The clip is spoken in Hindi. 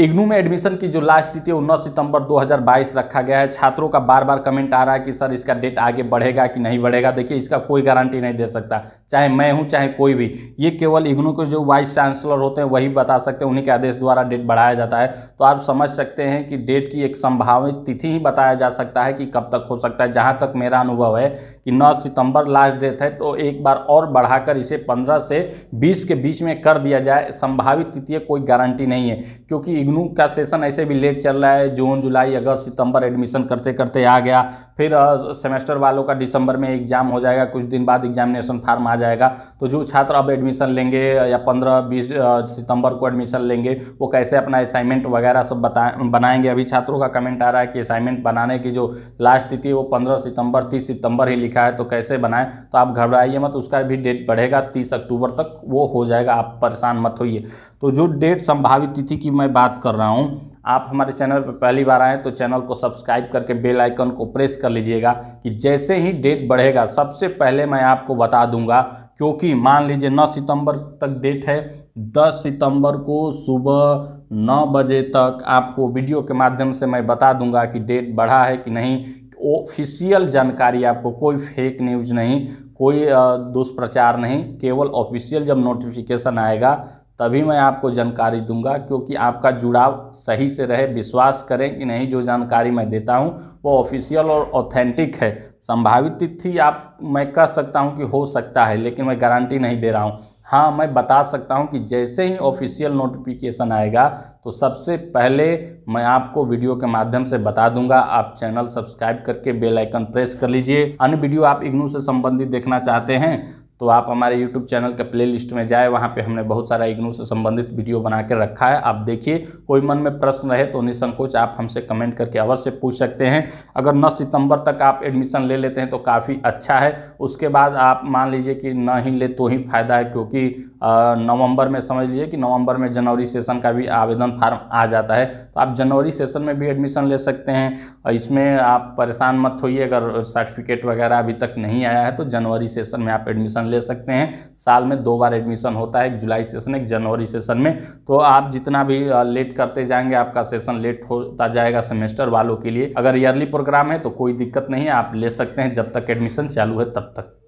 इग्नू में एडमिशन की जो लास्ट तिथि है नौ सितंबर 2022 रखा गया है छात्रों का बार बार कमेंट आ रहा है कि सर इसका डेट आगे बढ़ेगा कि नहीं बढ़ेगा देखिए इसका कोई गारंटी नहीं दे सकता चाहे मैं हूं चाहे कोई भी ये केवल इग्नू के जो वाइस चांसलर होते हैं वही बता सकते हैं उन्हीं के आदेश द्वारा डेट बढ़ाया जाता है तो आप समझ सकते हैं कि डेट की एक संभावित तिथि ही बताया जा सकता है कि कब तक हो सकता है जहाँ तक मेरा अनुभव है कि नौ सितंबर लास्ट डेट है तो एक बार और बढ़ाकर इसे पंद्रह से बीस के बीच में कर दिया जाए संभावित तिथि कोई गारंटी नहीं है क्योंकि इग्नू का सेशन ऐसे भी लेट चल रहा है जून जुलाई अगस्त सितंबर एडमिशन करते करते आ गया फिर सेमेस्टर वालों का दिसंबर में एग्जाम हो जाएगा कुछ दिन बाद एग्जामिनेशन फार्म आ जाएगा तो जो छात्र अब एडमिशन लेंगे या पंद्रह बीस सितंबर को एडमिशन लेंगे वो कैसे अपना असाइनमेंट वगैरह सब बता बनाएंगे अभी छात्रों का कमेंट आ रहा है कि असाइनमेंट बनाने की जो लास्ट तिथि वो पंद्रह सितंबर तीस सितंबर ही लिखा है तो कैसे बनाएं तो आप घबराइए मत उसका भी डेट बढ़ेगा तीस अक्टूबर तक वो हो जाएगा आप परेशान मत होइए तो जो डेट संभावित तिथि की मैं बात बात कर रहा हूँ आप हमारे चैनल पर पहली बार आएँ तो चैनल को सब्सक्राइब करके बेल आइकन को प्रेस कर लीजिएगा कि जैसे ही डेट बढ़ेगा सबसे पहले मैं आपको बता दूंगा क्योंकि मान लीजिए 9 सितंबर तक डेट है 10 सितंबर को सुबह नौ बजे तक आपको वीडियो के माध्यम से मैं बता दूंगा कि डेट बढ़ा है कि नहीं ऑफिशियल जानकारी आपको कोई फेक न्यूज नहीं कोई दुष्प्रचार नहीं केवल ऑफिशियल जब नोटिफिकेशन आएगा तभी मैं आपको जानकारी दूंगा क्योंकि आपका जुड़ाव सही से रहे विश्वास करें कि नहीं जो जानकारी मैं देता हूं वो ऑफिशियल और ऑथेंटिक है संभावित तिथि आप मैं कह सकता हूं कि हो सकता है लेकिन मैं गारंटी नहीं दे रहा हूं हाँ मैं बता सकता हूं कि जैसे ही ऑफिशियल नोटिफिकेशन आएगा तो सबसे पहले मैं आपको वीडियो के माध्यम से बता दूंगा आप चैनल सब्सक्राइब करके बेलाइकन प्रेस कर लीजिए अन्य वीडियो आप इग्नू से संबंधित देखना चाहते हैं तो आप हमारे यूट्यूब चैनल के प्लेलिस्ट में जाए वहाँ पे हमने बहुत सारा इग्नू से संबंधित वीडियो बना के रखा है आप देखिए कोई मन में प्रश्न रहे तो निसंकोच आप हमसे कमेंट करके अवश्य पूछ सकते हैं अगर 9 सितंबर तक आप एडमिशन ले लेते हैं तो काफ़ी अच्छा है उसके बाद आप मान लीजिए कि ना ही ले तो ही फायदा है क्योंकि नवंबर में समझ लीजिए कि नवंबर में जनवरी सेशन का भी आवेदन फार्म आ जाता है तो आप जनवरी सेशन में भी एडमिशन ले सकते हैं और इसमें आप परेशान मत होइए अगर सर्टिफिकेट वगैरह अभी तक नहीं आया है तो जनवरी सेशन में आप एडमिशन ले सकते हैं साल में दो बार एडमिशन होता है एक जुलाई सेशन एक जनवरी सेशन में तो आप जितना भी लेट करते जाएंगे आपका सेशन लेट होता जाएगा सेमेस्टर वालों के लिए अगर ईयरली प्रोग्राम है तो कोई दिक्कत नहीं आप ले सकते हैं जब तक एडमिशन चालू है तब तक